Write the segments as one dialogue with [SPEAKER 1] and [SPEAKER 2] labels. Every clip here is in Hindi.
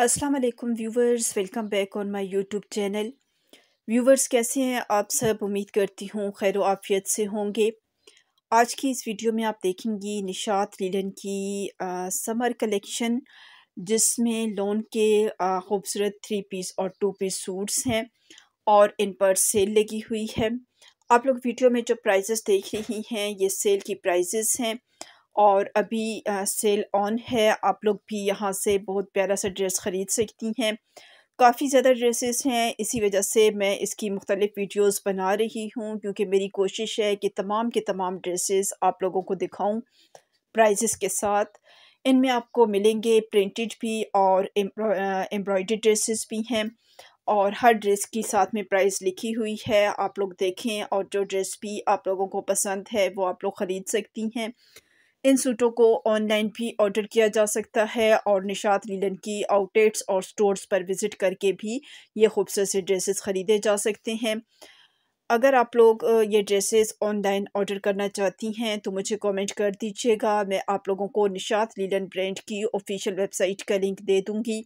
[SPEAKER 1] अस्सलाम वालेकुम viewers welcome back on my YouTube channel viewers कैसे हैं आप सब उम्मीद करती हूँ खैर आफियत से होंगे आज की इस वीडियो में आप देखेंगी निशात लीलन की आ, समर कलेक्शन जिसमें लोन के खूबसूरत थ्री पीस और टू पीस सूट्स हैं और इन पर सेल लगी हुई है आप लोग वीडियो में जो प्राइजेस देख रही हैं ये सेल की प्राइजेस हैं और अभी सेल ऑन है आप लोग भी यहाँ से बहुत प्यारा सा ड्रेस ख़रीद सकती हैं काफ़ी ज़्यादा ड्रेसेस हैं इसी वजह से मैं इसकी मुख्तलिफ़ वीडियोस बना रही हूँ क्योंकि मेरी कोशिश है कि तमाम के तमाम ड्रेसेस आप लोगों को दिखाऊं प्राइजेस के साथ इनमें आपको मिलेंगे प्रिंटेड भी और एम्ब्रॉयडरी ड्रेसेस भी हैं और हर ड्रेस की साथ में प्राइस लिखी हुई है आप लोग देखें और जो ड्रेस भी आप लोगों को पसंद है वो आप लोग ख़रीद सकती हैं इन सूटों को ऑनलाइन भी ऑर्डर किया जा सकता है और निशात लीलन की आउटलेट्स और स्टोर्स पर विज़िट करके भी ये खूबसूरत से ड्रेसेस ख़रीदे जा सकते हैं अगर आप लोग ये ड्रेसेस ऑनलाइन ऑर्डर करना चाहती हैं तो मुझे कमेंट कर दीजिएगा मैं आप लोगों को निशात लीलन ब्रांड की ऑफिशियल वेबसाइट का लिंक दे दूँगी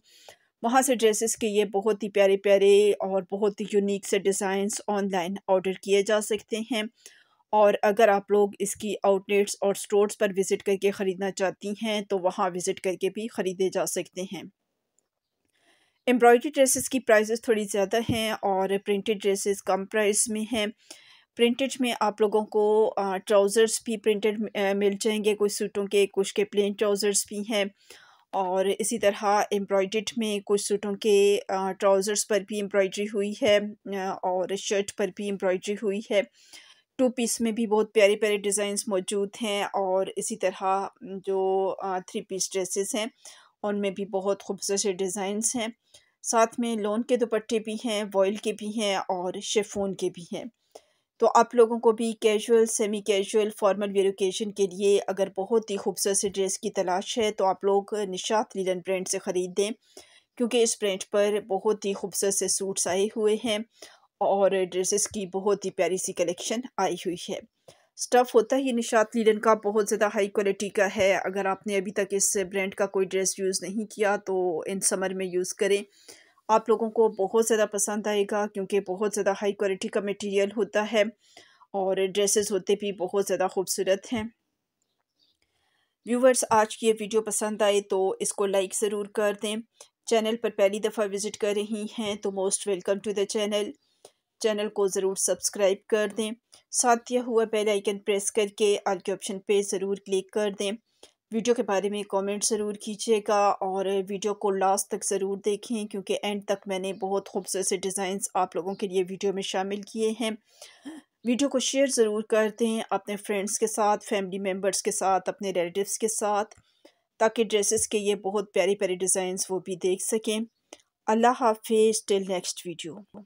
[SPEAKER 1] वहाँ से ड्रेसेस के ये बहुत ही प्यारे प्यारे और बहुत ही यूनिक से डिज़ाइंस ऑनलाइन ऑर्डर किए जा सकते हैं और अगर आप लोग इसकी आउटलेट्स और स्टोर्स पर विज़िट करके ख़रीदना चाहती हैं तो वहाँ विज़िट करके भी ख़रीदे जा सकते हैं एम्ब्रॉयडरी ड्रेसेस की प्राइसेस थोड़ी ज़्यादा हैं और प्रिंटेड ड्रेसेस कम प्राइस में हैं प्रिंटेड में आप लोगों को ट्राउज़र्स भी प्रिंटेड मिल जाएंगे कुछ सूटों के कुछ के प्लेन ट्राउज़र्स भी हैं और इसी तरह एम्ब्रॉयड में कुछ सूटों के ट्राउज़र्स पर भी एम्ब्रॉयडरी हुई है और शर्ट पर भी एम्ब्रॉयडरी हुई है टू पीस में भी बहुत प्यारे प्यारे डिज़ाइंस मौजूद हैं और इसी तरह जो थ्री पीस ड्रेसेस हैं उनमें भी बहुत खूबसूरत से डिज़ाइंस हैं साथ में लोन के दुपट्टे भी हैं वॉयल के भी हैं और शेफोन के भी हैं तो आप लोगों को भी casual semi casual formal wear occasion के लिए अगर बहुत ही खूबसूरत से ड्रेस की तलाश है तो आप लोग निशात लीलन ब्रांड से ख़रीदें क्योंकि इस ब्रांड पर बहुत ही खूबसूरत से सूट्स आए हुए हैं और ड्रेसेस की बहुत ही प्यारी सी कलेक्शन आई हुई है स्टफ़ होता ही निशात लीडन का बहुत ज़्यादा हाई क्वालिटी का है अगर आपने अभी तक इस ब्रांड का कोई ड्रेस यूज़ नहीं किया तो इन समर में यूज़ करें आप लोगों को बहुत ज़्यादा पसंद आएगा क्योंकि बहुत ज़्यादा हाई क्वालिटी का मटेरियल होता है और ड्रेसेस होते भी बहुत ज़्यादा खूबसूरत हैं व्यूवर्स आज की ये वीडियो पसंद आए तो इसको लाइक ज़रूर कर दें चैनल पर पहली दफ़ा विज़िट कर रही हैं तो most welcome to the channel channel को ज़रूर सब्सक्राइब कर दें साथ ही हुआ बेल आइकन प्रेस करके आल के ऑप्शन पे ज़रूर क्लिक कर दें वीडियो के बारे में कमेंट ज़रूर कीजिएगा और वीडियो को लास्ट तक ज़रूर देखें क्योंकि एंड तक मैंने बहुत खूबसूरत से डिज़ाइन आप लोगों के लिए वीडियो में शामिल किए हैं वीडियो को शेयर ज़रूर कर दें अपने फ्रेंड्स के साथ फैमिली मेम्बर्स के साथ अपने रिलेटिवस के साथ ताकि ड्रेसेस के ये बहुत प्यारे प्यारे डिज़ाइंस वो भी देख सकें अल्लाह हाफिज़ टिल नेक्स्ट वीडियो